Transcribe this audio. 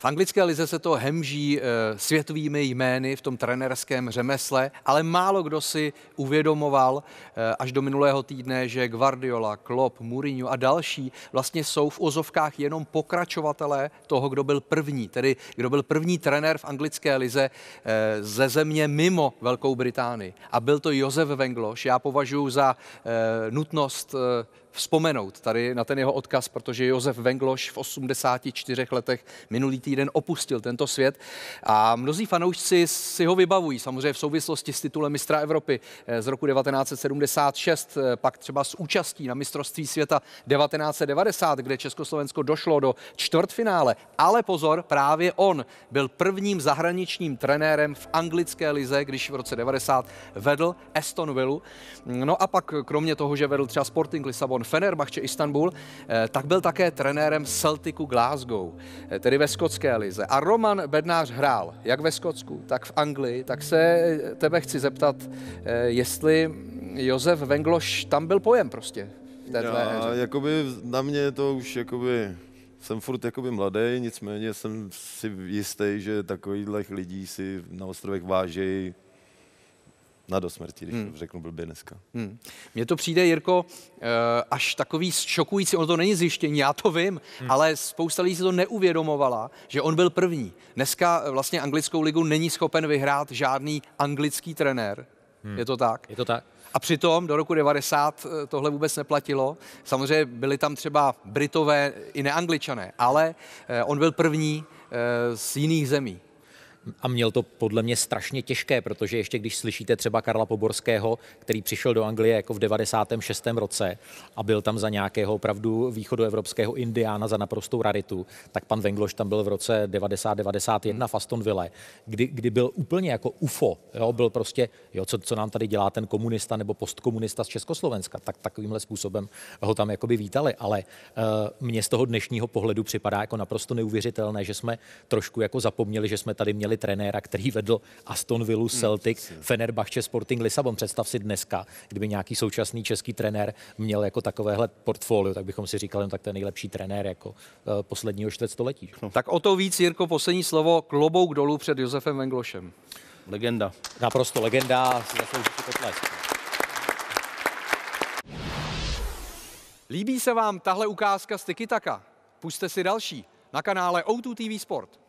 V anglické lize se to hemží eh, světovými jmény v tom trenerském řemesle, ale málo kdo si uvědomoval eh, až do minulého týdne, že Guardiola, Klopp, Mourinho a další vlastně jsou v ozovkách jenom pokračovatelé toho, kdo byl první, tedy kdo byl první trenér v anglické lize eh, ze země mimo Velkou Británii. A byl to Josef Vengloš. Já považuji za nutnost vzpomenout tady na ten jeho odkaz, protože Josef Vengloš v 84 letech minulý týden opustil tento svět a mnozí fanoušci si ho vybavují, samozřejmě v souvislosti s titulem mistra Evropy eh, z roku 1976, eh, pak třeba s účastí na mistrovství světa 1990, kde Československo došlo do čtvrtfinále. Ale pozor, právě on byl prvním zahraničním trenérem v anglické lize, když v roce 90 vedl Aston Villa. No a pak kromě toho, že vedl třeba Sporting Lisabon, Fenerbahce Istanbul, eh, tak byl také trenérem Celticu Glasgow, eh, tedy ve skotské lize. A Roman Bednář hrál jak ve Skotsku, tak v Anglii. Tak se eh, tebe chci zeptat, jestli Josef Vengloš tam byl pojem prostě v té Já, jakoby na mě to už jakoby jsem furt jakoby mladý, nicméně jsem si jistý, že takových lidí si na ostrovech vážejí na do smrti, když hmm. řeknu blbě dneska. Hmm. Mně to přijde, Jirko, eh, až takový šokující, ono to není zjištění, já to vím, hmm. ale spousta lidí si to neuvědomovala, že on byl první. Dneska eh, vlastně anglickou ligu není schopen vyhrát žádný anglický trenér. Hmm. Je to tak? Je to tak. A přitom do roku 90 eh, tohle vůbec neplatilo. Samozřejmě byli tam třeba Britové i neangličané, ale on byl první z jiných zemí a měl to podle mě strašně těžké, protože ještě když slyšíte třeba Karla Poborského, který přišel do Anglie jako v 96. roce a byl tam za nějakého opravdu východoevropského indiána za naprostou raritu, tak pan Vengloš tam byl v roce 90-91 v Astonville, kdy, kdy byl úplně jako UFO, jo, byl prostě, jo, co, co nám tady dělá ten komunista nebo postkomunista z Československa, tak takovýmhle způsobem ho tam jakoby vítali, ale uh, mně z toho dnešního pohledu připadá jako naprosto neuvěřitelné, že jsme trošku jako zapomněli, že jsme tady měli trenéra, který vedl Aston Villa, hmm. Celtic, hmm, Fenerbahce, Sporting Lisabon. Představ si dneska, kdyby nějaký současný český trenér měl jako takovéhle portfolio, tak bychom si říkali, no tak to je nejlepší trenér jako uh, posledního čtvrtstoletí. No. Tak o to víc, Jirko, poslední slovo, klobouk dolů před Josefem Venglošem. Legenda. Naprosto legenda, Líbí se vám tahle ukázka z Tikitaka? Puste si další na kanále O2 TV Sport.